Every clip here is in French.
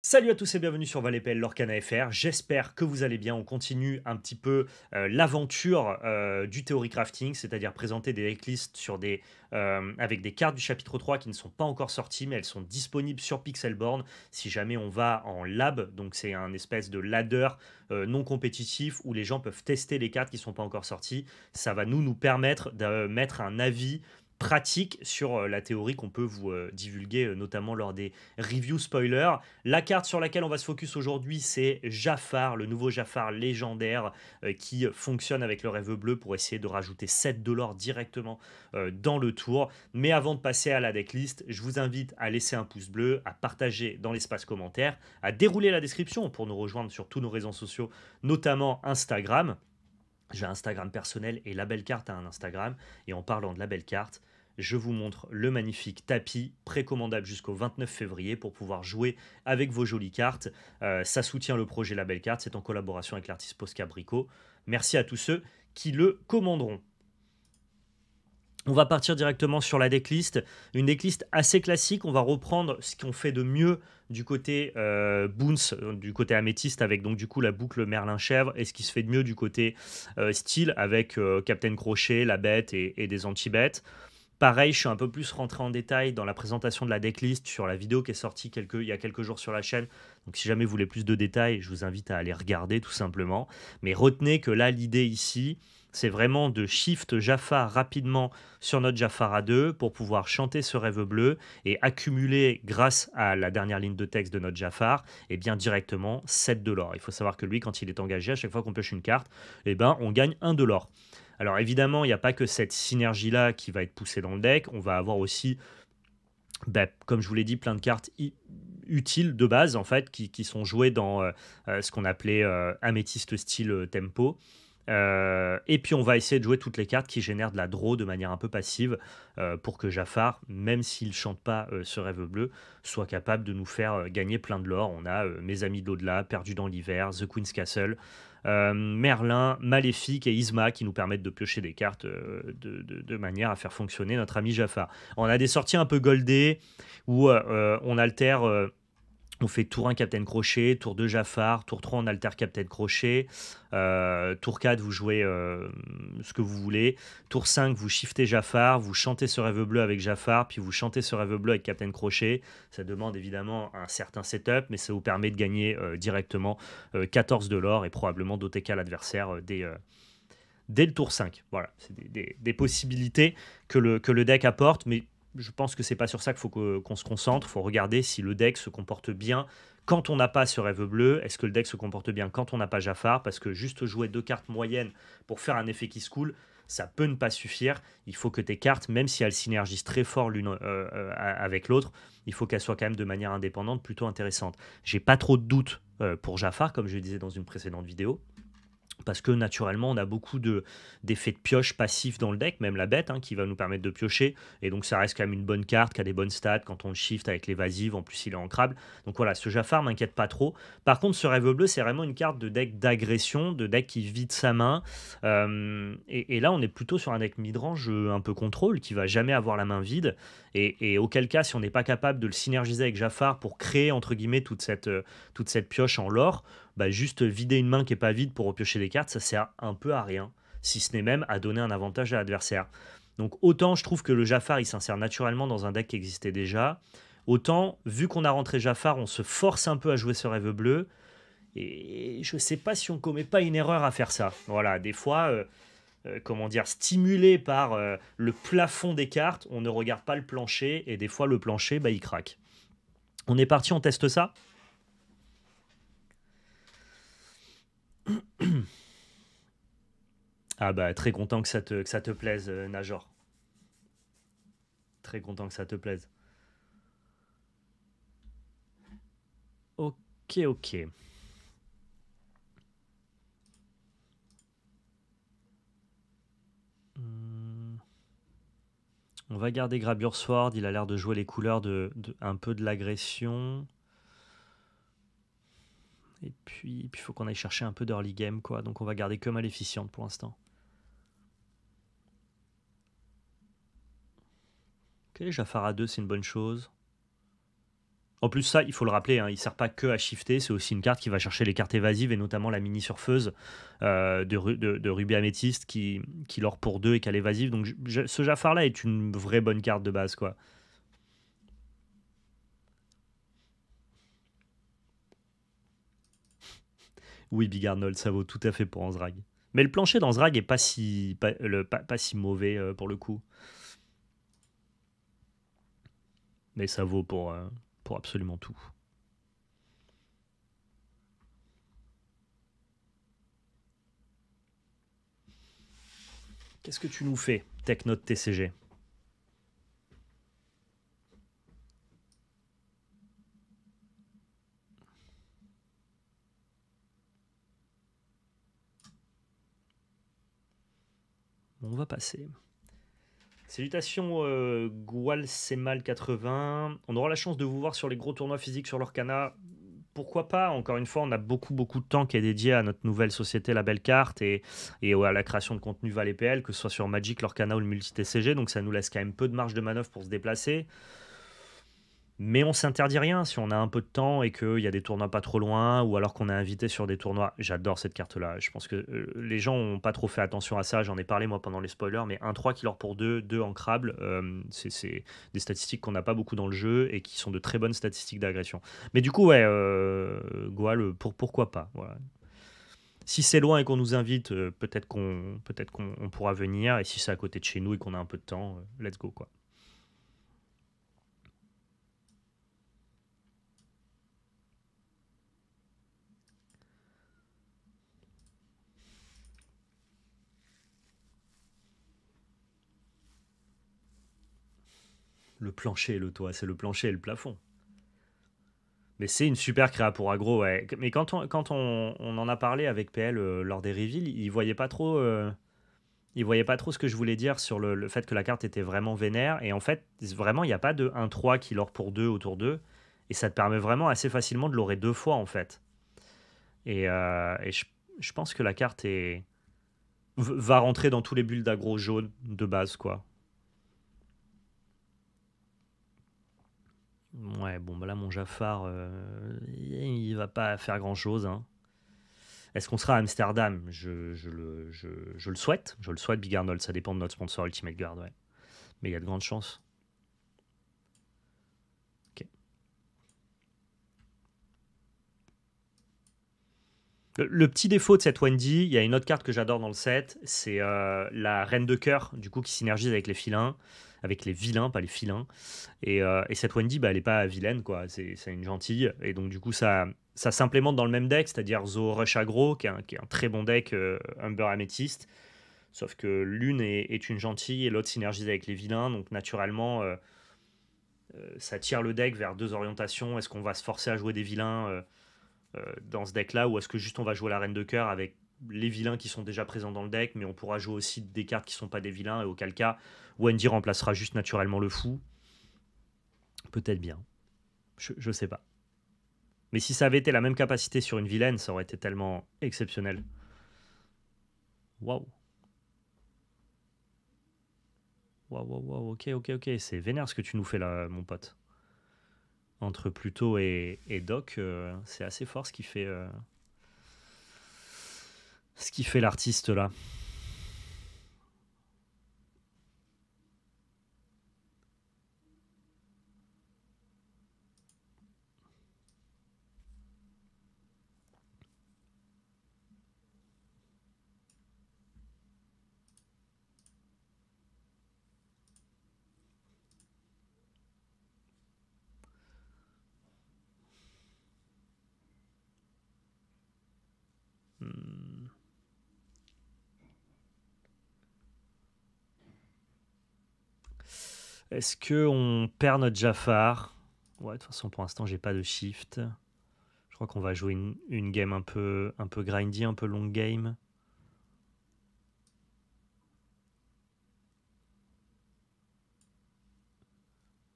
Salut à tous et bienvenue sur ValetPL Lorcana FR. J'espère que vous allez bien. On continue un petit peu euh, l'aventure euh, du théorie crafting, c'est-à-dire présenter des decklists sur euh, avec des cartes du chapitre 3 qui ne sont pas encore sorties, mais elles sont disponibles sur Pixelborn si jamais on va en lab. Donc c'est un espèce de ladder non compétitif où les gens peuvent tester les cartes qui ne sont pas encore sorties. Ça va nous, nous permettre de mettre un avis pratique sur euh, la théorie qu'on peut vous euh, divulguer, euh, notamment lors des reviews spoilers. La carte sur laquelle on va se focus aujourd'hui, c'est Jafar, le nouveau Jafar légendaire qui fonctionne avec le rêve bleu pour essayer de rajouter 7 dollars directement dans le tour. Mais avant de passer à la decklist, je vous invite à laisser un pouce bleu, à partager dans l'espace commentaire, à dérouler la description pour nous rejoindre sur tous nos réseaux sociaux, notamment Instagram. J'ai un Instagram personnel et la belle carte a un Instagram. Et en parlant de la belle carte, je vous montre le magnifique tapis précommandable jusqu'au 29 février pour pouvoir jouer avec vos jolies cartes. Euh, ça soutient le projet La Belle Carte, c'est en collaboration avec l'artiste Posca Brico. Merci à tous ceux qui le commanderont. On va partir directement sur la decklist, une decklist assez classique. On va reprendre ce qu'on fait de mieux du côté euh, Boons, du côté améthyste, avec donc du coup la boucle Merlin-Chèvre, et ce qui se fait de mieux du côté euh, style, avec Captain Crochet, la bête et, et des anti-bêtes. Pareil, je suis un peu plus rentré en détail dans la présentation de la decklist sur la vidéo qui est sortie il y a quelques jours sur la chaîne. Donc si jamais vous voulez plus de détails, je vous invite à aller regarder tout simplement. Mais retenez que là, l'idée ici, c'est vraiment de shift Jafar rapidement sur notre Jafar à 2 pour pouvoir chanter ce rêve bleu et accumuler grâce à la dernière ligne de texte de notre Jafar et eh bien directement 7 de l'or. Il faut savoir que lui quand il est engagé à chaque fois qu'on pioche une carte, eh ben on gagne 1 de l'or. Alors évidemment, il n'y a pas que cette synergie-là qui va être poussée dans le deck. On va avoir aussi, bah, comme je vous l'ai dit, plein de cartes utiles de base, en fait, qui, sont jouées dans euh, euh, ce qu'on appelait Amethyst améthyste style euh, tempo. et puis on va essayer de jouer toutes les cartes qui génèrent de la draw de manière un peu passive pour que Jafar, même s'il chante pas ce rêve bleu, soit capable de nous faire gagner plein de l'or. On a Mes Amis de l'au-delà, Perdu dans l'hiver, The Queen's Castle. Euh, Merlin, Maléfique et Isma qui nous permettent de piocher des cartes euh, de, manière à faire fonctionner notre ami Jaffa. On a des sorties un peu goldées où euh, on alterne on fait tour 1 Captain Crochet, tour 2 Jafar, tour 3 on alter Captain Crochet, euh, tour 4 vous jouez euh, ce que vous voulez, tour 5 vous shiftez Jafar, vous chantez ce rêve bleu avec Jafar, puis vous chantez ce rêve bleu avec Captain Crochet. Ça demande évidemment un certain setup, mais ça vous permet de gagner euh, directement 14 de l'or et probablement doter qu'à l'adversaire dès le tour 5. Voilà, c'est des, des, possibilités que le, que le deck apporte, mais je pense que c'est pas sur ça qu'il faut qu'on se concentre. Il faut regarder si le deck se comporte bien quand on n'a pas ce rêve bleu. Est-ce que le deck se comporte bien quand on n'a pas Jafar Parce que juste jouer deux cartes moyennes pour faire un effet qui se coule, ça peut ne pas suffire. Il faut que tes cartes, même si elles synergisent très fort l'une euh, euh, avec l'autre, il faut qu'elles soient quand même de manière indépendante plutôt intéressante. J'ai pas trop de doutes euh, pour Jafar, comme je le disais dans une précédente vidéo parce que naturellement on a beaucoup de d'effets de pioche passifs dans le deck, même la bête hein, qui va nous permettre de piocher, et donc ça reste quand même une bonne carte qui a des bonnes stats quand on le shift avec l'évasive, en plus il est ancrable, Donc voilà, ce Jafar m'inquiète pas trop. Par contre, ce rêve bleu, c'est vraiment une carte de deck d'agression, de deck qui vide sa main, euh, et, là on est plutôt sur un deck midrange euh, un peu contrôle qui va jamais avoir la main vide, et, auquel cas si on n'est pas capable de le synergiser avec Jafar pour créer entre guillemets toute cette, euh, toute cette pioche en l'or, bah, juste vider une main qui n'est pas vide pour repiocher des cartes, ça sert un peu à rien, si ce n'est même à donner un avantage à l'adversaire. Donc autant je trouve que le Jafar, il s'insère naturellement dans un deck qui existait déjà, autant vu qu'on a rentré Jafar, on se force un peu à jouer ce rêve bleu. Et je ne sais pas si on commet pas une erreur à faire ça. Voilà, des fois, euh, euh, comment dire, stimulé par euh, le plafond des cartes, on ne regarde pas le plancher et des fois le plancher, bah, il craque. On est parti, on teste ça ah bah très content que ça te, plaise, euh, Najor. Très content que ça te plaise. Ok, ok. Hmm. On va garder Grabure Sword, il a l'air de jouer les couleurs de un peu de l'agression. Et puis il faut qu'on aille chercher un peu d'early game, quoi. Donc on va garder que Maléficiente pour l'instant. Ok, Jafar à 2, c'est une bonne chose. En plus, ça, il faut le rappeler, hein, il ne sert pas que à shifter, c'est aussi une carte qui va chercher les cartes évasives et notamment la mini surfeuse euh, de, Ruby Améthyste qui, qui l'or pour 2 et qui est l'évasive. Donc ce Jafar-là est une vraie bonne carte de base, quoi. Oui, Big Arnold, ça vaut tout à fait pour Anzrag. Mais le plancher d'Anzrag est pas si, pas, pas, si mauvais euh, pour le coup. Mais ça vaut pour, euh, pour absolument tout. Qu'est-ce que tu nous fais, TechNote TCG on va passer. Salutations euh, Gualsemal80. On aura la chance de vous voir sur les gros tournois physiques sur l'Orcana. Pourquoi pas Encore une fois, on a beaucoup beaucoup de temps qui est dédié à notre nouvelle société La Belle Carte et, et à la création de contenu Valet PL, que ce soit sur Magic, l'Orcana ou le multi-TCG. Donc ça nous laisse quand même peu de marge de manœuvre pour se déplacer. Mais on s'interdit rien si on a un peu de temps et qu'il y a des tournois pas trop loin ou alors qu'on est invité sur des tournois. J'adore cette carte-là. Je pense que euh, les gens n'ont pas trop fait attention à ça. J'en ai parlé moi pendant les spoilers, mais 1-3 qui pour 2, 2 en crable, euh, c'est des statistiques qu'on n'a pas beaucoup dans le jeu et qui sont de très bonnes statistiques d'agression. Mais du coup, ouais, euh, Goal, pour, pourquoi pas Si c'est loin et qu'on nous invite, euh, peut-être qu'on peut qu'on pourra venir. Et si c'est à côté de chez nous et qu'on a un peu de temps, let's go quoi. le plancher et le toit, c'est le plancher et le plafond. Mais c'est une super créa pour agro, ouais. Mais quand on, quand on, en a parlé avec PL euh, lors des reveals, il voyait pas trop. Euh, il voyait pas trop ce que je voulais dire sur le, fait que la carte était vraiment vénère. Et en fait, vraiment, il n'y a pas de 1-3 qui l'or pour 2 autour d'eux. Et ça te permet vraiment assez facilement de l'orer deux fois, en fait. Et, euh, et je, pense que la carte est, va rentrer dans tous les bulles d'agro jaune de base, quoi. Ouais, bon, bah là, mon Jafar, il euh, il va pas faire grand-chose. Hein. Est-ce qu'on sera à Amsterdam je, je, le, souhaite. Je le souhaite, Big Arnold. Ça dépend de notre sponsor Ultimate Guard, ouais. Mais il y a de grandes chances. Ok. Le, petit défaut de cette Wendy, il y a une autre carte que j'adore dans le set, c'est euh, la Reine de Cœur, du coup, qui synergise avec les filins avec les vilains, pas les filins. Et, euh, cette Wendy, bah, elle n'est pas vilaine, quoi. C'est une gentille. Et donc, du coup, ça, ça s'implémente dans le même deck, c'est-à-dire Zo Rush Agro, qui est un, très bon deck euh, Humber Amethyst. Sauf que l'une est, une gentille et l'autre synergise avec les vilains. Donc, naturellement, euh, ça tire le deck vers deux orientations. Est-ce qu'on va se forcer à jouer des vilains dans ce deck-là ou est-ce que juste on va jouer la Reine de Cœur avec les vilains qui sont déjà présents dans le deck, mais on pourra jouer aussi des cartes qui sont pas des vilains, et auquel cas, Wendy remplacera juste naturellement le fou. Peut-être bien. Je, ne sais pas. Mais si ça avait été la même capacité sur une vilaine, ça aurait été tellement exceptionnel. Waouh. Waouh, waouh, waouh, ok, ok, ok. C'est vénère ce que tu nous fais là, mon pote. Entre Pluto et, Doc, euh, c'est assez fort ce qu'il fait. Euh qui fait l'artiste là Est-ce qu'on on perd notre Jafar Ouais, de toute façon, pour l'instant, j'ai pas de shift. Je crois qu'on va jouer une, game un peu, un peu grindy, un peu long game.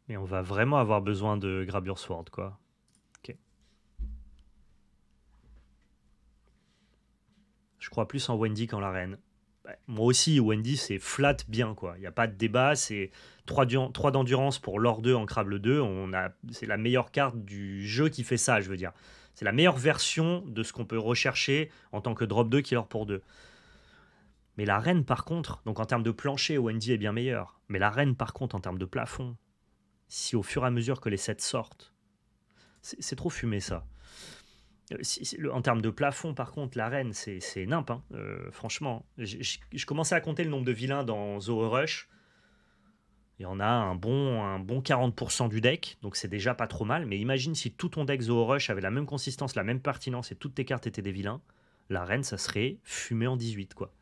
Mais on va vraiment avoir besoin de Grabure Sword, quoi. Ok. Je crois plus en Wendy qu'en la reine. Bah, moi aussi, Wendy, c'est flat bien, quoi. Il n'y a pas de débat, c'est 3, d'endurance pour l'or 2 en Crable 2. On a, c'est la meilleure carte du jeu qui fait ça, je veux dire. C'est la meilleure version de ce qu'on peut rechercher en tant que drop 2 l'or pour 2. Mais la reine, par contre, donc en termes de plancher, Wendy est bien meilleure. Mais la reine, par contre, en termes de plafond, si au fur et à mesure que les 7 sortent, c'est trop fumé ça. Euh, en termes de plafond, par contre, la reine, c'est nimp. Hein. Euh, franchement, je commençais à compter le nombre de vilains dans zororush Rush. Il y en a un bon, un bon 40% du deck, donc c'est déjà pas trop mal. Mais imagine si tout ton deck Zoe Rush avait la même consistance, la même pertinence et toutes tes cartes étaient des vilains. La reine, ça serait fumé en 18, quoi.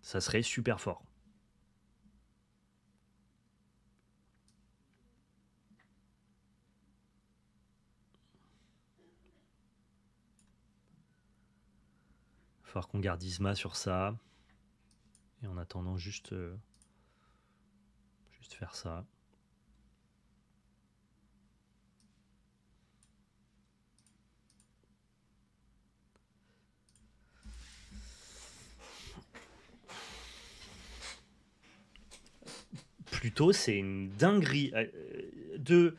Ça serait super fort. qu'on garde Isma sur ça. Et en attendant, juste, euh, juste faire ça. Plutôt, c'est une dinguerie. Euh, de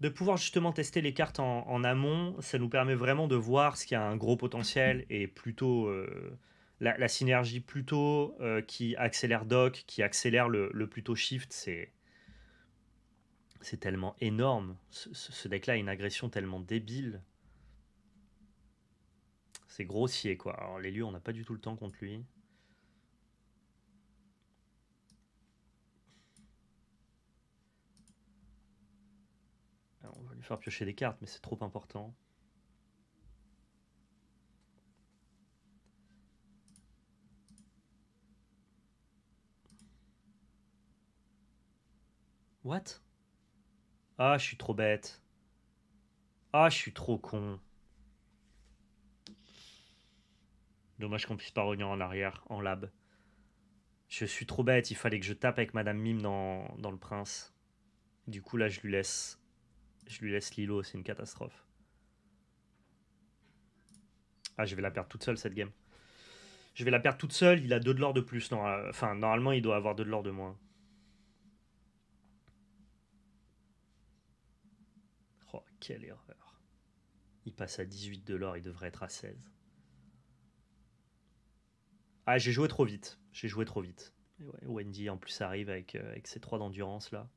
de pouvoir justement tester les cartes en, amont, ça nous permet vraiment de voir ce qui a un gros potentiel et plutôt euh, la, synergie plutôt euh, qui accélère doc, qui accélère le, plutôt shift, c'est c'est tellement énorme. Ce, ce deck-là a une agression tellement débile. C'est grossier quoi. Alors les lieux, on n'a pas du tout le temps contre lui. faire piocher des cartes, mais c'est trop important. What Ah, je suis trop bête. Ah, je suis trop con. Dommage qu'on puisse pas revenir en arrière, en lab. Je suis trop bête, il fallait que je tape avec Madame Mime dans, dans le prince. Du coup, là, je lui laisse je lui laisse Lilo, c'est une catastrophe. Ah, je vais la perdre toute seule cette game. Je vais la perdre toute seule, il a 2 de l'or de plus. Non, euh, enfin, normalement, il doit avoir 2 de l'or de moins. Oh, quelle erreur. Il passe à 18 de l'or, il devrait être à 16. Ah, j'ai joué trop vite. J'ai joué trop vite. Wendy, en plus, arrive avec, euh, avec ses 3 d'endurance, là.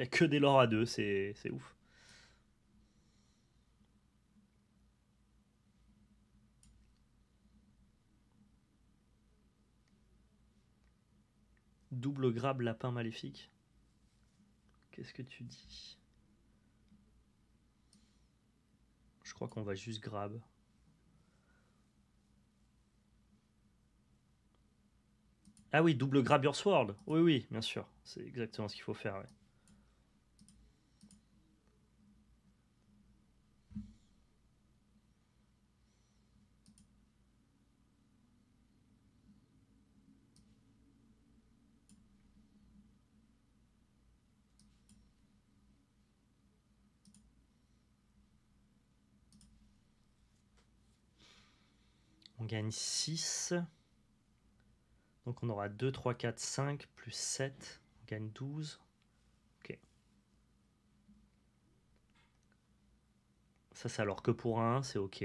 Il a que des lords à deux, c'est ouf. Double grab, lapin maléfique. Qu'est-ce que tu dis Je crois qu'on va juste grab. Ah oui, double grab your sword. Oui, oui, bien sûr. C'est exactement ce qu'il faut faire. gagne 6. Donc on aura 2, 3, 4, 5, plus 7, on gagne 12. Ok. Ça, c'est alors que pour 1, c'est ok.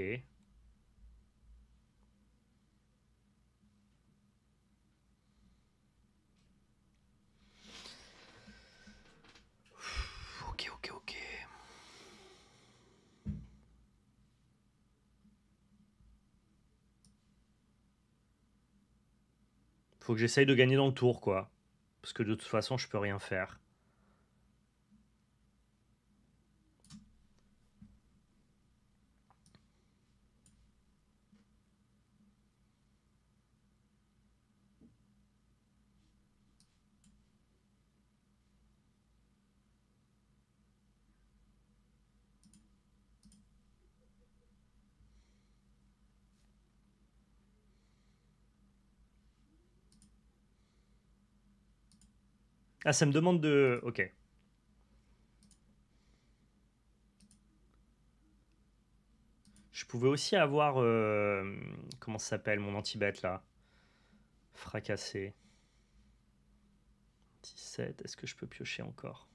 Faut que j'essaye de gagner dans le tour, quoi. Parce que de toute façon, je peux rien faire. Ah, ça me demande de... Ok. Je pouvais aussi avoir... Euh, comment ça s'appelle mon anti-bête, là Fracassé. 17, est-ce que je peux piocher encore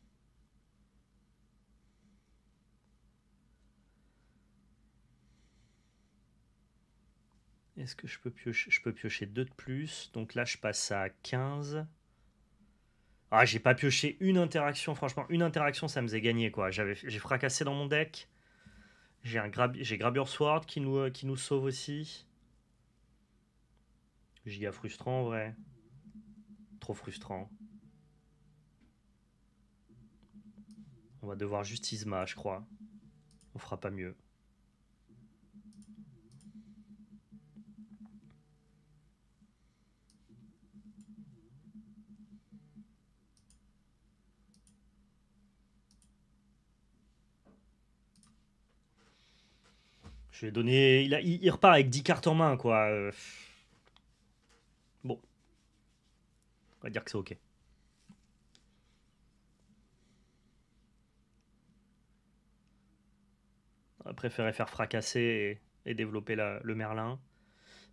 Est-ce que je peux piocher Je peux piocher 2 de plus. Donc là, je passe à 15. Ah, j'ai pas pioché une interaction, franchement, une interaction, ça me faisait gagner, quoi. j'ai fracassé dans mon deck. J'ai un grab, j'ai Sword qui nous, euh, qui nous sauve aussi. Giga frustrant, en vrai. Trop frustrant. On va devoir juste Isma, je crois. On fera pas mieux. Je vais donner. Il, repart avec 10 cartes en main, quoi. Euh, bon. On va dire que c'est OK. On préférer faire fracasser et, développer le Merlin.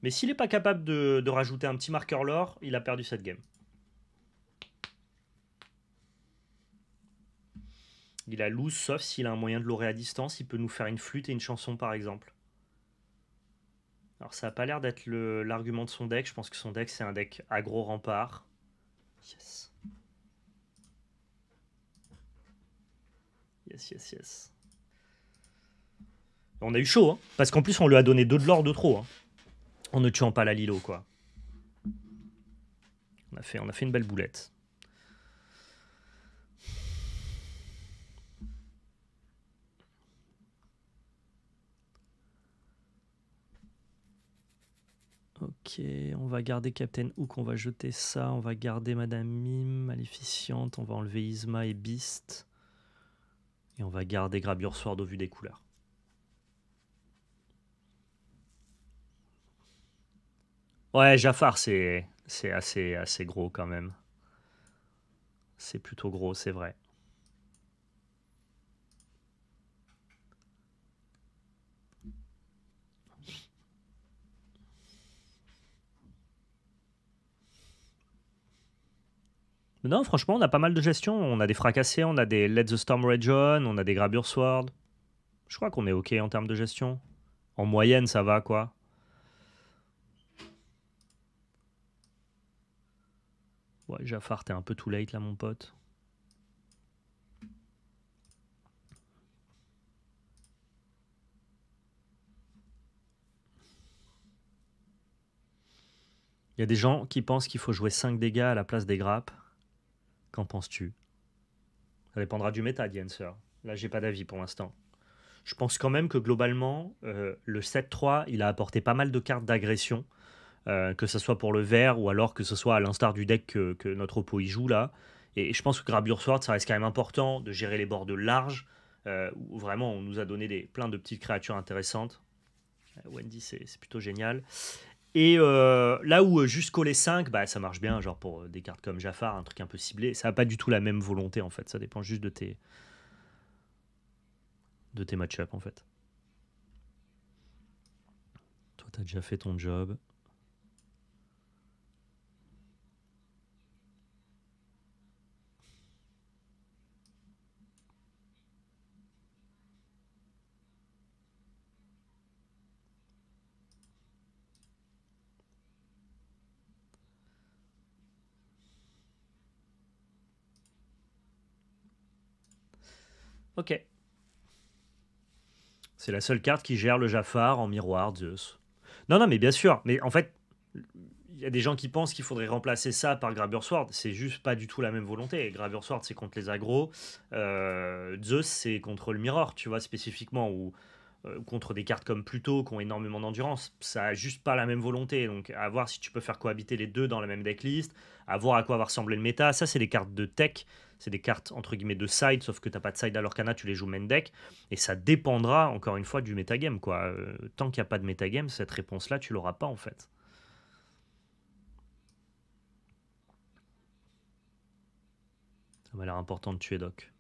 Mais s'il n'est pas capable de... rajouter un petit marqueur lore, il a perdu cette game. Il a loose, sauf s'il a un moyen de l'orer à distance, il peut nous faire une flûte et une chanson par exemple. Alors ça a pas l'air d'être l'argument de son deck. Je pense que son deck c'est un deck gros rempart. Yes. Yes, yes, yes. On a eu chaud, hein parce qu'en plus on lui a donné deux de l'or de trop. Hein en ne tuant pas la Lilo, quoi. On a fait, on a fait une belle boulette. Ok, on va garder Captain Hook, on va jeter ça, on va garder Madame Mime, Maléficiente, on va enlever Isma et Beast. Et on va garder Grabure Sword au vu des couleurs. Ouais, Jafar, c'est assez, assez gros quand même. C'est plutôt gros, c'est vrai. Non, franchement, on a pas mal de gestion. On a des fracassés, on a des Let the Storm Rage On, on a des Grabure Sword. Je crois qu'on est OK en termes de gestion. En moyenne, ça va, quoi. Ouais, Jafar, t'es un peu too late, là, mon pote. Il y a des gens qui pensent qu'il faut jouer 5 dégâts à la place des grappes. Qu'en penses-tu Ça dépendra du méta, dit Là, j'ai pas d'avis pour l'instant. Je pense quand même que globalement, euh, le 7-3, il a apporté pas mal de cartes d'agression, euh, que ce soit pour le vert ou alors que ce soit à l'instar du deck que, notre oppo y joue là. Et, je pense que Grabure Sword, ça reste quand même important de gérer les bords de large, euh, vraiment on nous a donné des, plein de petites créatures intéressantes. Wendy, c'est plutôt génial. Et euh, là où euh, jusqu'au les 5, bah, ça marche bien, genre pour euh, des cartes comme Jafar, un truc un peu ciblé, ça n'a pas du tout la même volonté en fait, ça dépend juste de tes, de tes match-up en fait. Toi, tu as déjà fait ton job. Ok. C'est la seule carte qui gère le Jafar en miroir, Zeus. Non, non, mais bien sûr. Mais en fait, il y a des gens qui pensent qu'il faudrait remplacer ça par Graveur Sword. C'est juste pas du tout la même volonté. Graveur Sword, c'est contre les agros. Euh, Zeus, c'est contre le mirror, tu vois, spécifiquement. Ou euh, contre des cartes comme Pluto, qui ont énormément d'endurance. Ça a juste pas la même volonté. Donc, à voir si tu peux faire cohabiter les deux dans la même decklist. À voir à quoi va ressembler le méta. Ça, c'est les cartes de tech c'est des cartes entre guillemets de side, sauf que t'as pas de side alors qu'Anna, tu les joues main deck. Et ça dépendra encore une fois du metagame. Quoi. Euh, tant qu'il n'y a pas de metagame, cette réponse-là, tu l'auras pas en fait. Ça m'a l'air important de tuer Doc.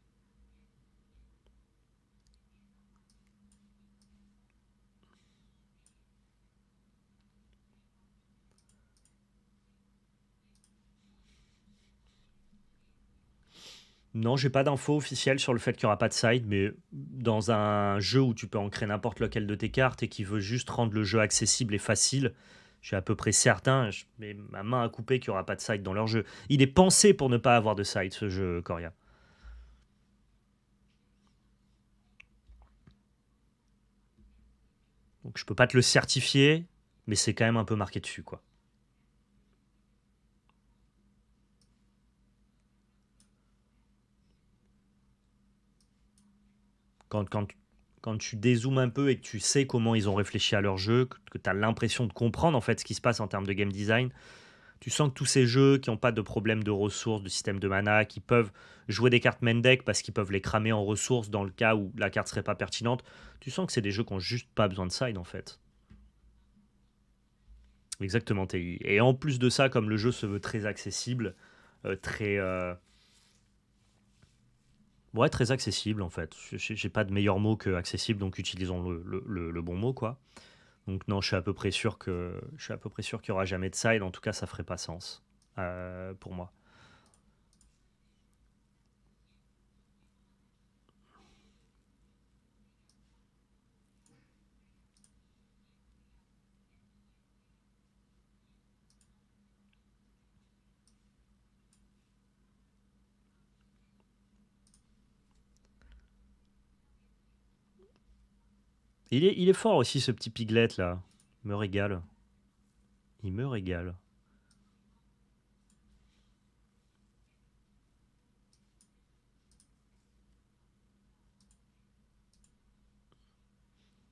Non, j'ai pas d'infos officielles sur le fait qu'il n'y aura pas de side, mais dans un jeu où tu peux ancrer n'importe lequel de tes cartes et qui veut juste rendre le jeu accessible et facile, je suis à peu près certain, je ma main à couper qu'il n'y aura pas de side dans leur jeu. Il est pensé pour ne pas avoir de side, ce jeu, Coria. Donc je peux pas te le certifier, mais c'est quand même un peu marqué dessus, quoi. quand, quand, tu dézoomes un peu et que tu sais comment ils ont réfléchi à leur jeu, que, tu as l'impression de comprendre en fait ce qui se passe en termes de game design, tu sens que tous ces jeux qui n'ont pas de problème de ressources, de système de mana, qui peuvent jouer des cartes main parce qu'ils peuvent les cramer en ressources dans le cas où la carte serait pas pertinente, tu sens que c'est des jeux qui n'ont juste pas besoin de side en fait. Exactement, TI. Et en plus de ça, comme le jeu se veut très accessible, euh, très... Euh, Ouais, très accessible en fait. J'ai pas de meilleur mot que accessible, donc utilisons le, bon mot quoi. Donc non, je suis à peu près sûr que je suis à peu près sûr qu'il y aura jamais de ça et En tout cas, ça ferait pas sens euh, pour moi. Il est, fort aussi, ce petit piglet là. Il me régale. Il me régale.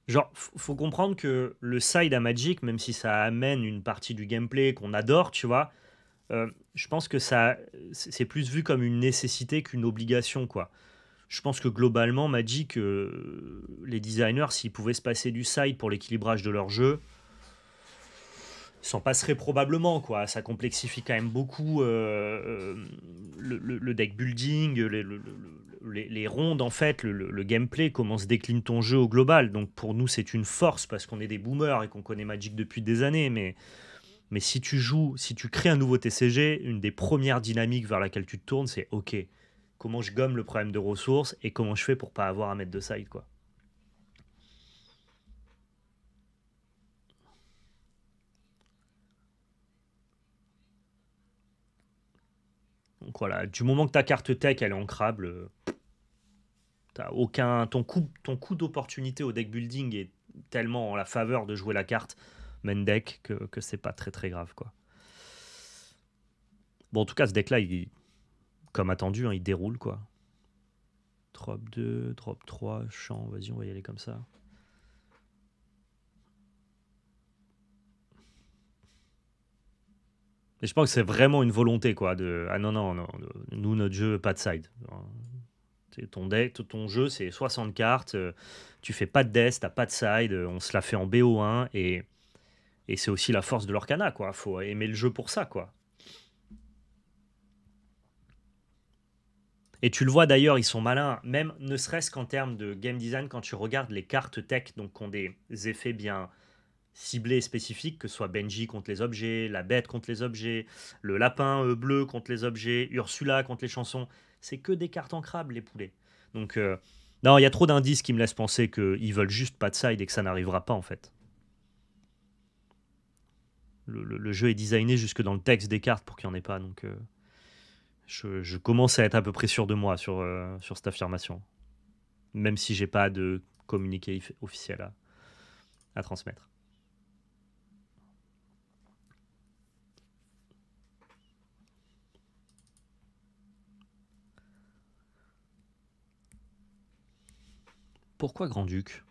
Genre, faut comprendre que le side à Magic, même si ça amène une partie du gameplay qu'on adore, tu vois, euh, je pense que ça, c'est plus vu comme une nécessité qu'une obligation, quoi je pense que globalement, Magic, euh, les designers, s'ils pouvaient se passer du side pour l'équilibrage de leur jeu, s'en passerait probablement quoi ça complexifie quand même beaucoup euh, euh, le, deck building les, les, rondes en fait le, gameplay comment se décline ton jeu au global donc pour nous c'est une force parce qu'on est des boomers et qu'on connaît Magic depuis des années mais mais si tu joues si tu crées un nouveau TCG une des premières dynamiques vers laquelle tu te tournes c'est ok comment je gomme le problème de ressources et comment je fais pour pas avoir à mettre de side quoi. Donc voilà, du moment que ta carte tech elle est ancrable, euh, aucun ton coût ton coup d'opportunité au deck building est tellement en la faveur de jouer la carte main deck que, que c'est pas très très grave quoi. Bon en tout cas ce deck là il comme attendu, hein, il déroule quoi. Drop 2, drop 3, champ, vas-y, on va y aller comme ça. Mais je pense que c'est vraiment une volonté, quoi, de... Ah non, non, non, nous, notre jeu, pas de side. Ton, deck, ton jeu, c'est 60 cartes, euh, tu fais pas de death, t'as pas de side, euh, on se la fait en BO1, et, et c'est aussi la force de l'Orcana, quoi. Faut aimer le jeu pour ça, quoi. Et tu le vois d'ailleurs, ils sont malins, même ne serait-ce qu'en termes de game design, quand tu regardes les cartes tech, donc qui ont des effets bien ciblés et spécifiques, que ce soit Benji contre les objets, la bête contre les objets, le lapin euh, bleu contre les objets, Ursula contre les chansons, c'est que des cartes en crabe, les poulets. Donc, euh, non, il y a trop d'indices qui me laissent penser qu'ils veulent juste pas de side et que ça n'arrivera pas, en fait. Le, jeu est designé jusque dans le texte des cartes pour qu'il n'y en ait pas, donc... Euh, je, commence à être à peu près sûr de moi sur, euh, sur cette affirmation. Même si j'ai pas de communiqué officiel à, à transmettre. Pourquoi Grand-Duc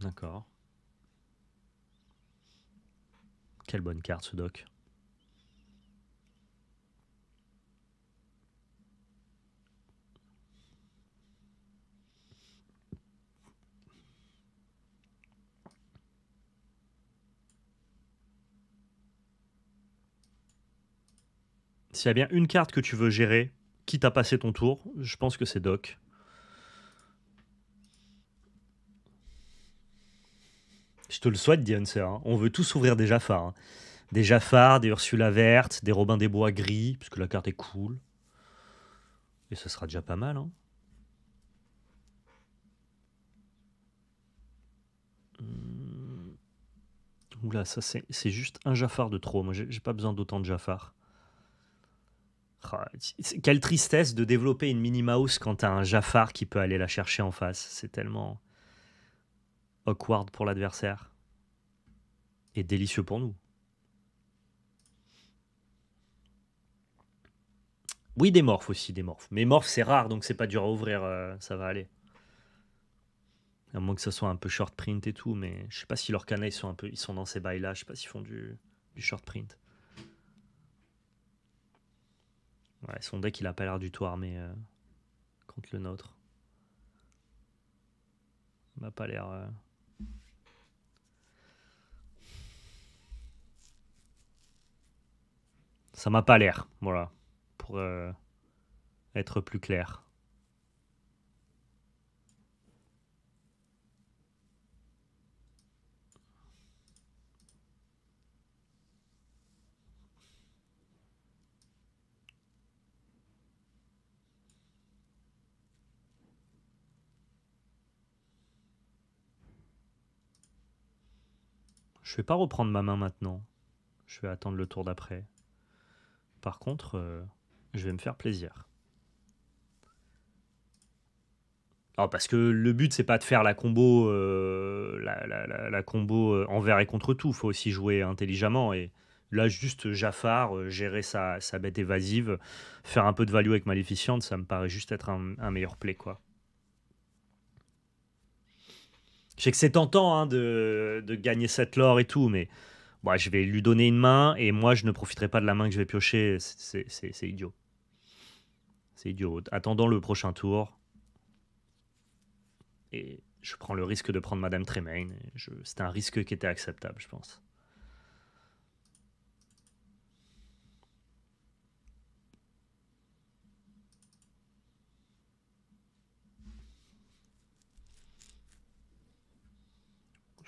D'accord. Quelle bonne carte ce doc. S'il y a bien une carte que tu veux gérer, qui t'a passé ton tour, je pense que c'est Doc. Je te le souhaite, Diane hein. On veut tous ouvrir des Jaffars. Hein. Des Jaffars, des Ursula verte, des Robin des Bois gris, puisque la carte est cool. Et ce sera déjà pas mal. Hein. Hmm. Oula, ça c'est juste un Jaffar de trop. Moi, j'ai pas besoin d'autant de Jaffars. Oh, quelle tristesse de développer une mini Mouse quand t'as un Jafar qui peut aller la chercher en face. C'est tellement awkward pour l'adversaire et délicieux pour nous. Oui, des morphes aussi, des morphes. Mais morphes, c'est rare, donc c'est pas dur à ouvrir, euh, ça va aller. À moins que ce soit un peu short print et tout, mais je sais pas si leurs canailles sont un peu, ils sont dans ces bails-là, je sais pas s'ils font du short print. son deck, il a pas l'air du tout armé euh, contre le nôtre. m'a pas l'air. Euh, Ça m'a pas l'air, voilà, pour euh, être plus clair. Je vais pas reprendre ma main maintenant. Je vais attendre le tour d'après. Par contre, euh, je vais me faire plaisir. Alors ah, parce que le but c'est pas de faire la combo, euh, la, combo euh, envers et contre tout. Il Faut aussi jouer intelligemment et là juste Jafar gérer sa, bête évasive, faire un peu de value avec maléficiente, ça me paraît juste être un, un meilleur play quoi. Je sais que c'est tentant hein, de, de, gagner cette lore et tout, mais bah, je vais lui donner une main et moi, je ne profiterai pas de la main que je vais piocher. C'est idiot. C'est idiot. Attendant le prochain tour. Et je prends le risque de prendre Madame Tremaine. C'était un risque qui était acceptable, je pense.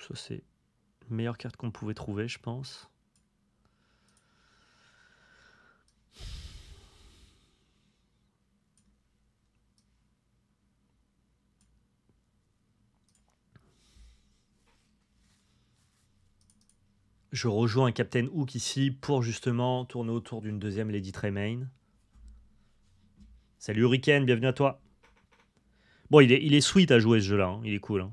Ça, c'est la meilleure carte qu'on pouvait trouver, je pense. je rejoins un Captain Hook ici pour justement tourner autour d'une deuxième Lady Tremaine. Salut Hurricane, bienvenue à toi. Bon, il est, il est sweet à jouer ce jeu-là, hein. il est cool. Hein.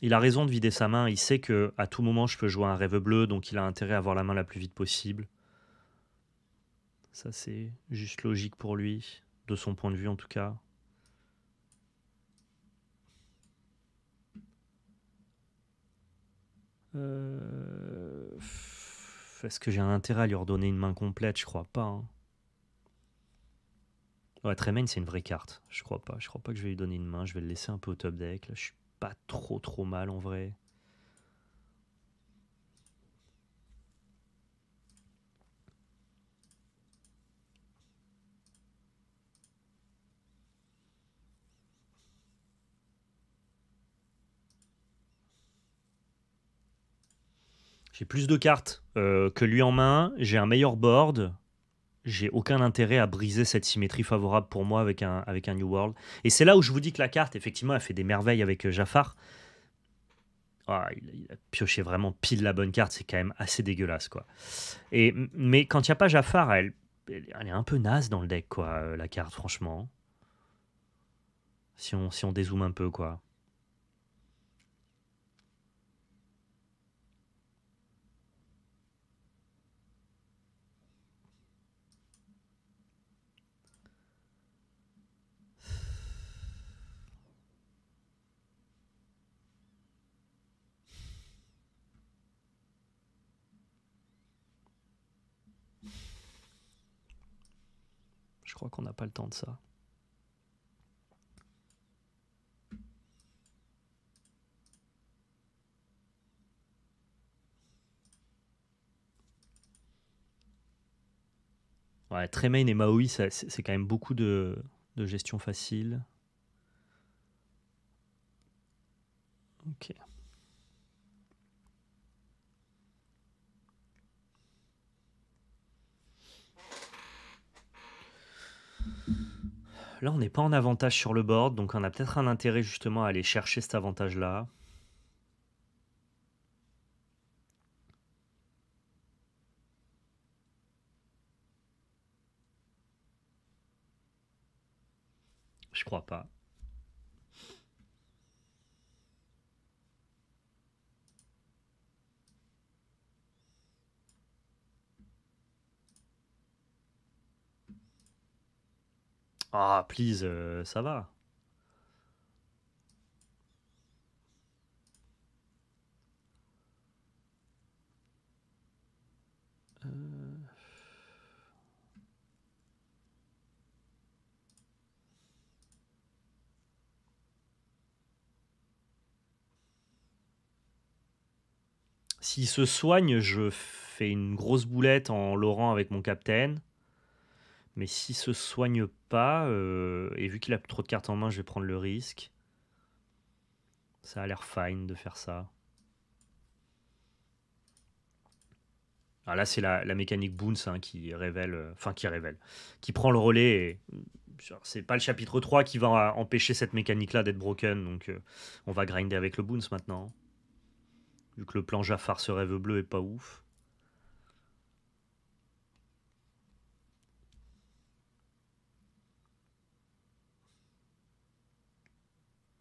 il a raison de vider sa main. Il sait que à tout moment, je peux jouer un rêve bleu, donc il a intérêt à avoir la main la plus vite possible. Ça, c'est juste logique pour lui, de son point de vue en tout cas. Euh, est-ce que j'ai un intérêt à lui redonner une main complète Je crois pas. Hein. Ouais, Tremaine, c'est une vraie carte. Je crois pas. Je crois pas que je vais lui donner une main. Je vais le laisser un peu au top deck. je suis pas trop trop mal en vrai. J'ai plus de cartes euh, que lui en main, j'ai un meilleur board, j'ai aucun intérêt à briser cette symétrie favorable pour moi avec un, avec un New World. Et c'est là où je vous dis que la carte, effectivement, elle fait des merveilles avec euh, Jafar. Ah, il, a pioché vraiment pile la bonne carte, c'est quand même assez dégueulasse. quoi. Et, mais quand il n'y a pas Jafar, elle, elle est un peu naze dans le deck, quoi, euh, la carte, franchement. Si on, si on dézoome un peu, quoi. crois qu'on n'a pas le temps de ça. Ouais, main et Maui, c'est quand même beaucoup de, de gestion facile. Ok. Là, on n'est pas en avantage sur le board, donc on a peut-être un intérêt justement à aller chercher cet avantage-là. Je crois pas. Ah, please, euh, ça va. Euh. S'il se soigne, je fais une grosse boulette en Laurent avec mon capitaine. Mais s'il se soigne pas, euh, et vu qu'il a trop de cartes en main, je vais prendre le risque. Ça a l'air fine de faire ça. Alors ah, là, c'est la, mécanique Boons hein, qui révèle, euh, enfin qui révèle, qui prend le relais. C'est pas le chapitre 3 qui va empêcher cette mécanique-là d'être broken, donc euh, on va grinder avec le Boons maintenant. Vu que le plan Jafar, se rêve bleu, est pas ouf.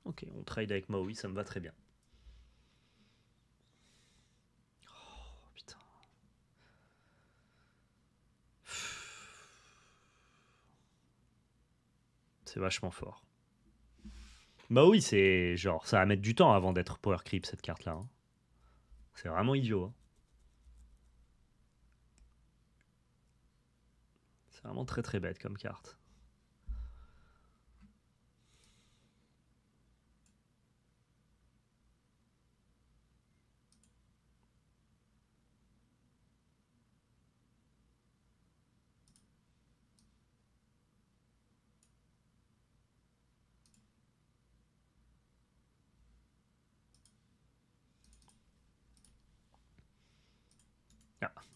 Ok, on trade avec Maui, ça me va très bien. Oh putain. C'est vachement fort. Maui, c'est genre, ça va mettre du temps avant d'être power creep cette carte-là. Hein. C'est vraiment idiot. Hein. C'est vraiment très très bête comme carte.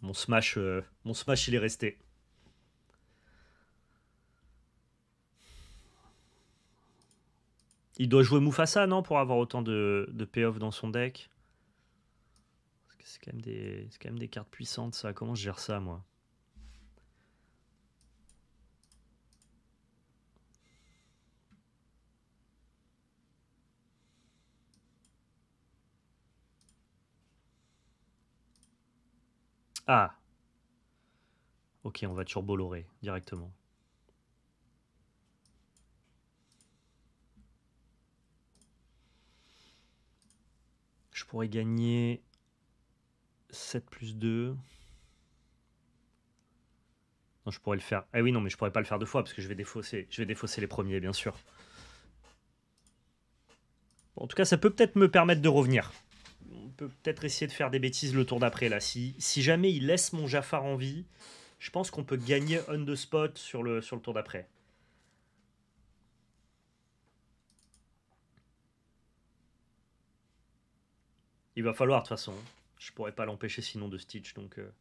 Mon smash, euh, mon smash, il est resté. Il doit jouer Mufasa, non, pour avoir autant de, de payoff dans son deck. C'est quand, même des, quand même des cartes puissantes, ça. Comment je gère ça, moi Ah Ok, on va bolloré directement. Je pourrais gagner 7 plus 2. Non, je pourrais le faire. Ah oui, non, mais je pourrais pas le faire deux fois parce que je vais défausser, je vais défausser les premiers, bien sûr. en tout cas, ça peut peut-être me permettre de revenir peut être essayer de faire des bêtises le tour d'après. là. Si, jamais il laisse mon Jafar en vie, je pense qu'on peut gagner on the spot sur le, sur le tour d'après. Il va falloir de toute façon. Je pourrais pas l'empêcher sinon de Stitch, donc... Euh.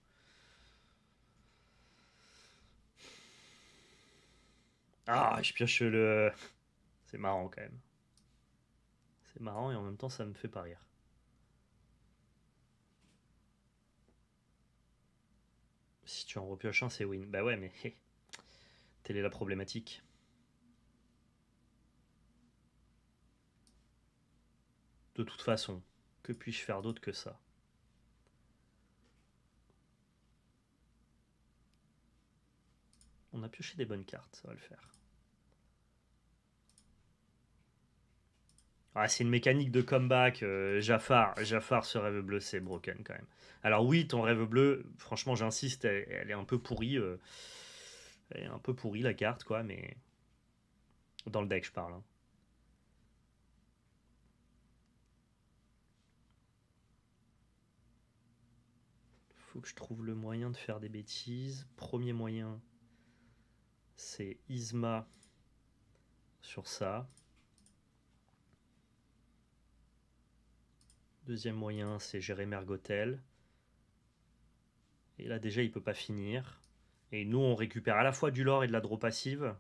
Ah, je pioche le... C'est marrant quand même. C'est marrant et en même temps ça me fait pas rire. si tu en repioches un, c'est win. Bah ouais, mais telle est la problématique. De toute façon, que puis-je faire d'autre que ça On a pioché des bonnes cartes, ça va le faire. Ah, c'est une mécanique de comeback. Euh, Jafar, Jafar, ce rêve bleu, c'est broken quand même. Alors oui, ton rêve bleu, franchement, j'insiste, elle, est un peu pourrie. Euh, elle est un peu pourrie la carte, quoi, mais dans le deck, je parle. Hein. Faut que je trouve le moyen de faire des bêtises. Premier moyen, c'est Isma sur ça. Deuxième moyen, c'est gérer Mergotel. Et là, déjà, il peut pas finir. Et nous, on récupère à la fois du lore et de la draw passive.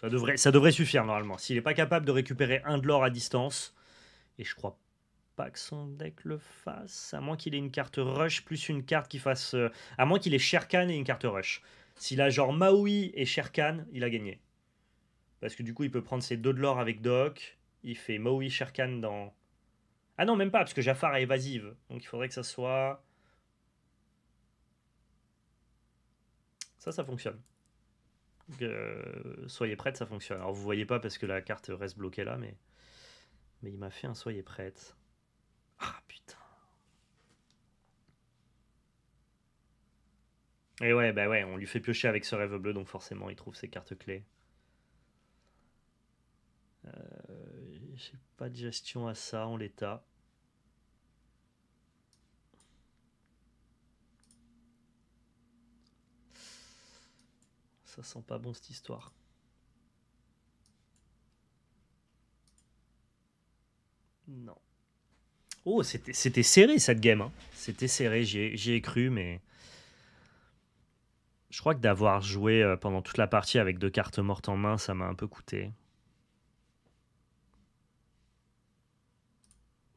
Ça devrait, ça devrait suffire normalement. S'il n'est pas capable de récupérer un de l'or à distance, et je crois pas que son deck le fasse, à moins qu'il ait une carte rush plus une carte qui fasse. Euh, à moins qu'il ait Sherkan et une carte rush. S'il a genre Maui et Sherkan, il a gagné. Parce que du coup, il peut prendre ses deux de l'or avec Doc. Il fait Maui Sherkan dans. Ah non, même pas, parce que Jafar est évasive. Donc il faudrait que ça soit. Ça, ça fonctionne. Euh, soyez prête, ça fonctionne. Alors vous voyez pas parce que la carte reste bloquée là, mais. Mais il m'a fait un soyez prête. Ah putain. Et ouais, bah ouais, on lui fait piocher avec ce rêve bleu, donc forcément il trouve ses cartes clés. Euh, j'ai pas de gestion à ça en l'état. Ça sent pas bon cette histoire. Non. Oh, c'était serré cette game. Hein. C'était serré, j'y ai cru, mais. Je crois que d'avoir joué euh, pendant toute la partie avec deux cartes mortes en main, ça m'a un peu coûté.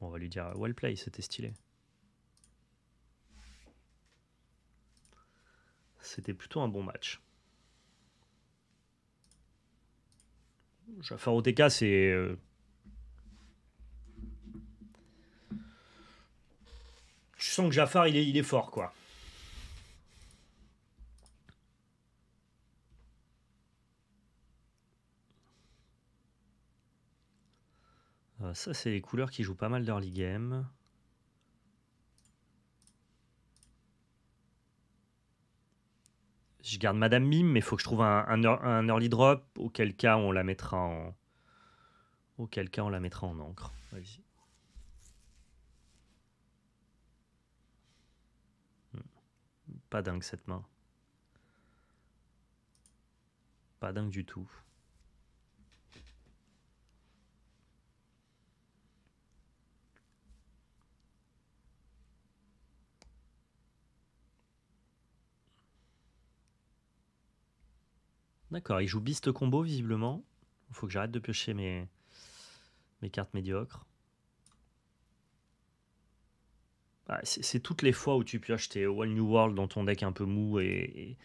on va lui dire euh, well play, c'était stylé. C'était plutôt un bon match. Jafar OTK, c'est euh, je sens que Jafar, il est, il est fort, quoi. Ah, ça, c'est les couleurs qui jouent pas mal d'early game. Je garde Madame Mime, mais il faut que je trouve un, un, un, early drop, auquel cas on la mettra en... Auquel cas on la mettra en encre. Vas-y. Pas dingue cette main. Pas dingue du tout. D'accord, il joue beast combo visiblement. Il faut que j'arrête de piocher mes, mes cartes médiocres. c'est toutes les fois où tu peux acheter Wall New World dans ton deck un peu mou et,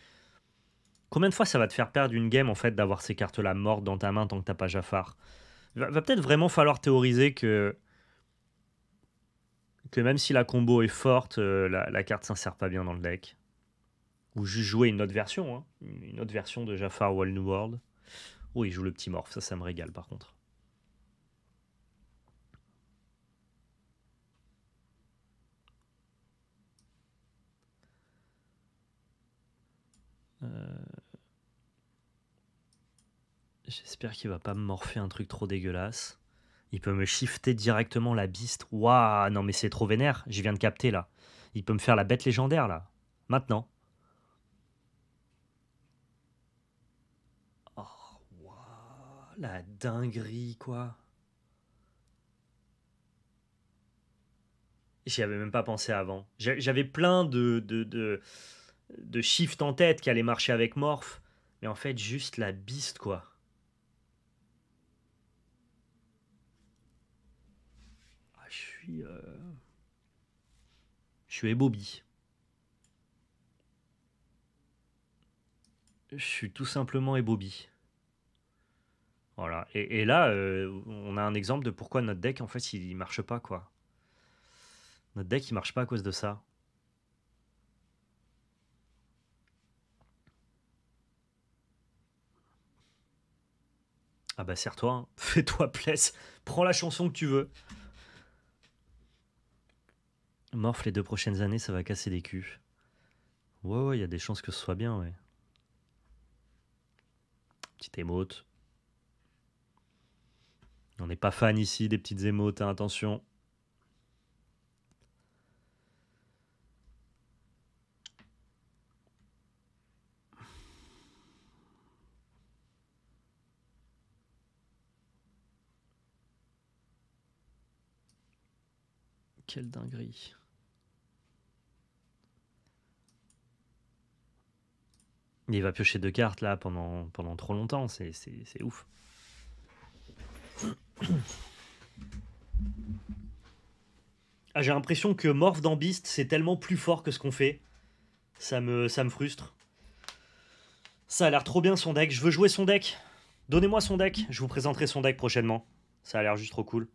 Combien de fois ça va te faire perdre une game en fait d'avoir ces cartes-là mortes dans ta main tant que t'as pas Jafar Va, peut-être vraiment falloir théoriser que que même si la combo est forte, euh, la, carte s'insère pas bien dans le deck. Ou juste jouer une autre version, hein. une autre version de Jafar Wall New World. Oui, il joue le petit morph, ça, ça me régale par contre. Euh, j'espère qu'il va pas me morfer un truc trop dégueulasse. Il peut me shifter directement la biste. Waouh, non mais c'est trop vénère. Je viens de capter là. Il peut me faire la bête légendaire là. Maintenant. Oh, waouh, la dinguerie quoi. J'y avais même pas pensé avant. J'avais plein de, de, de de Shift en tête qui allait marcher avec Morph, mais en fait juste la biste quoi. Ah, je suis... Euh... Je suis Bobby. Je suis tout simplement Bobby. Voilà. Et, là, euh, on a un exemple de pourquoi notre deck, en fait, il marche pas, quoi. Notre deck, il marche pas à cause de ça. Ah bah serre-toi, hein. fais-toi place, prends la chanson que tu veux. Morph, les deux prochaines années, ça va casser des culs. Ouais, ouais, il y a des chances que ce soit bien, ouais. Petite émote. On n'est pas fan ici des petites émotes, hein, attention. quelle dinguerie. Il va piocher deux cartes là pendant, pendant trop longtemps, c'est ouf. Ah, j'ai l'impression que Morph dans c'est tellement plus fort que ce qu'on fait. Ça me, ça me frustre. Ça a l'air trop bien son deck. Je veux jouer son deck. Donnez-moi son deck. Je vous présenterai son deck prochainement. Ça a l'air juste trop cool.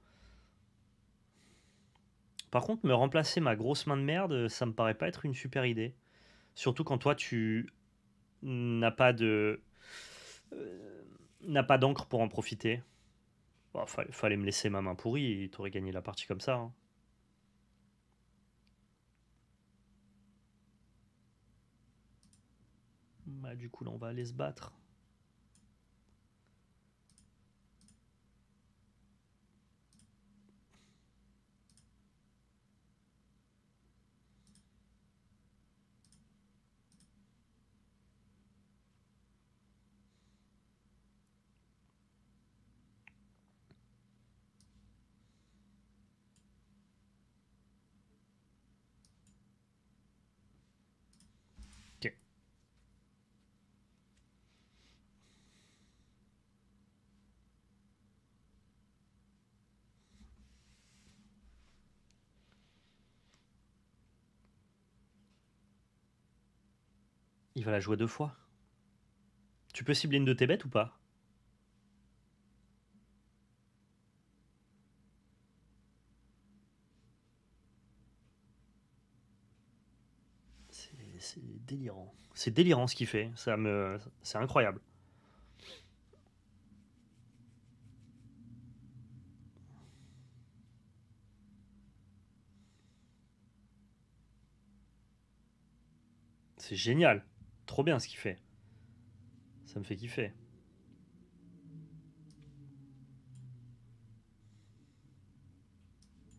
Par contre, me remplacer ma grosse main de merde, euh, ça me paraît pas être une super idée. Surtout quand toi, tu n'as pas de. Euh, pas d'encre pour en profiter. Bah, fallait, me laisser ma main pourrie et t'aurais gagné la partie comme ça. Hein. Bah, du coup, là, on va aller se battre. la jouer deux fois. Tu peux cibler une de tes bêtes ou pas C'est délirant. C'est délirant ce qu'il fait. Ça me, c'est incroyable. C'est génial trop bien ce qu'il fait. Ça me fait kiffer.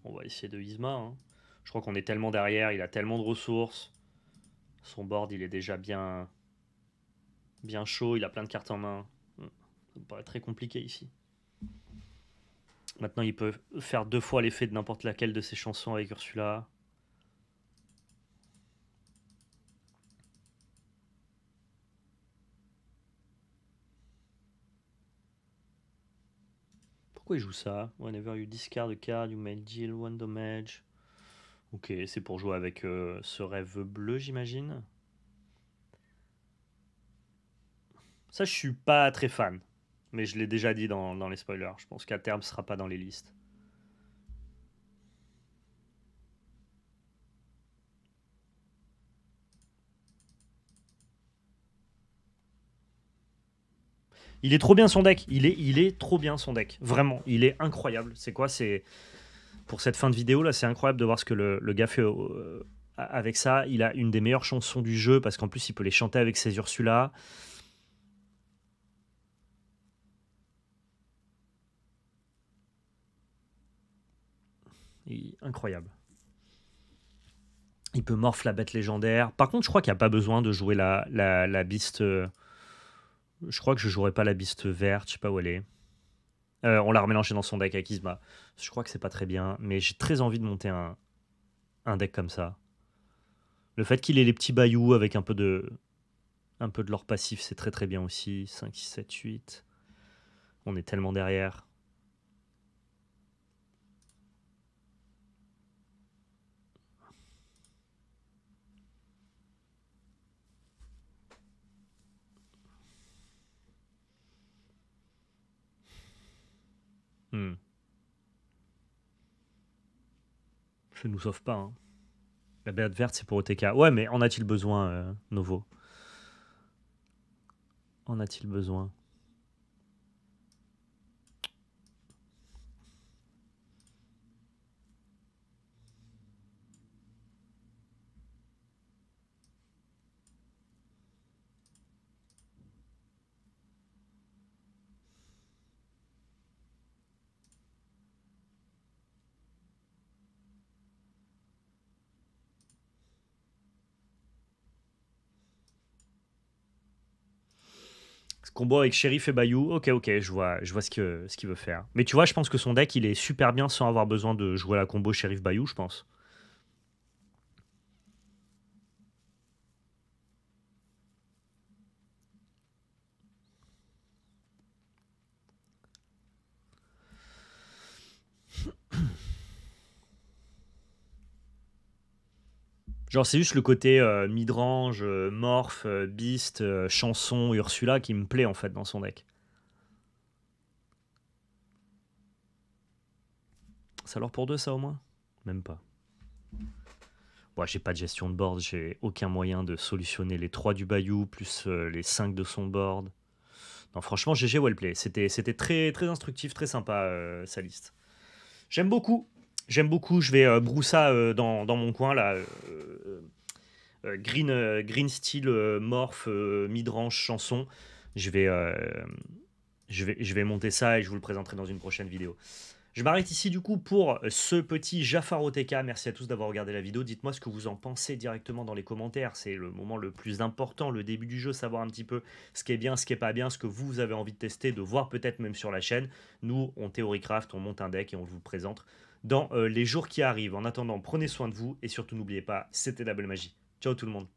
On va essayer de Isma. Hein. Je crois qu'on est tellement derrière, il a tellement de ressources. Son board, il est déjà bien, bien chaud, il a plein de cartes en main. Hmm. Ça me paraît très compliqué ici. Maintenant, il peut faire deux fois l'effet de n'importe laquelle de ses chansons avec Ursula. Pourquoi il joue ça Whenever you discard a card, you may deal one damage. Ok, c'est pour jouer avec euh, ce rêve bleu, j'imagine. Ça, je suis pas très fan. Mais je l'ai déjà dit dans, les spoilers. Je pense qu'à terme, ce sera pas dans les listes. Il est trop bien son deck. Il est, il est trop bien son deck. Vraiment, il est incroyable. C'est quoi C'est pour cette fin de vidéo là, c'est incroyable de voir ce que le, gars fait euh, avec ça. Il a une des meilleures chansons du jeu parce qu'en plus il peut les chanter avec ses Ursula. incroyable. Il peut morph la bête légendaire. Par contre, je crois qu'il n'y a pas besoin de jouer la, la, la beast. Euh, je crois que je jouerai pas la biste verte, je sais pas où elle est. Euh, on l'a remélangé dans son deck à Isma. Je crois que c'est pas très bien, mais j'ai très envie de monter un, un deck comme ça. Le fait qu'il ait les petits bayous avec un peu de un peu de l'or passif, c'est très très bien aussi. 5, 6, 7, 8. On est tellement derrière. Hmm. Ça nous sauve pas. Hein. La bête verte, c'est pour OTK. Ouais, mais en a-t-il besoin, nouveau euh, Novo En a-t-il besoin Combo avec Sheriff et Bayou, ok, ok, je vois, je vois ce qu'il ce qu'il veut faire. Mais tu vois, je pense que son deck, il est super bien sans avoir besoin de jouer la combo Sheriff-Bayou, je pense. Genre, c'est juste le côté euh, midrange, euh, morph, euh, beast, chanson, Ursula qui me plaît en fait dans son deck. Ça alors pour deux, ça au moins Même pas. Bon, j'ai pas de gestion de board, j'ai aucun moyen de solutionner les 3 du Bayou plus les 5 de son board. Non, franchement, GG well play. C'était très, très instructif, très sympa sa liste. J'aime beaucoup. J'aime beaucoup, je vais euh, broussa euh, dans, mon coin là. Euh, euh, green, green morph midrange chanson. Je vais, je, vais, je vais monter ça et je vous le présenterai dans une prochaine vidéo. Je m'arrête ici du coup pour ce petit Jafar Merci à tous d'avoir regardé la vidéo. Dites-moi ce que vous en pensez directement dans les commentaires. C'est le moment le plus important, le début du jeu, savoir un petit peu ce qui est bien, ce qui est pas bien, ce que vous avez envie de tester, de voir peut-être même sur la chaîne. Nous, on Theorycraft, on monte un deck et on vous présente dans euh, les jours qui arrivent. En attendant, prenez soin de vous et surtout n'oubliez pas, c'était la belle magie. Ciao tout le monde.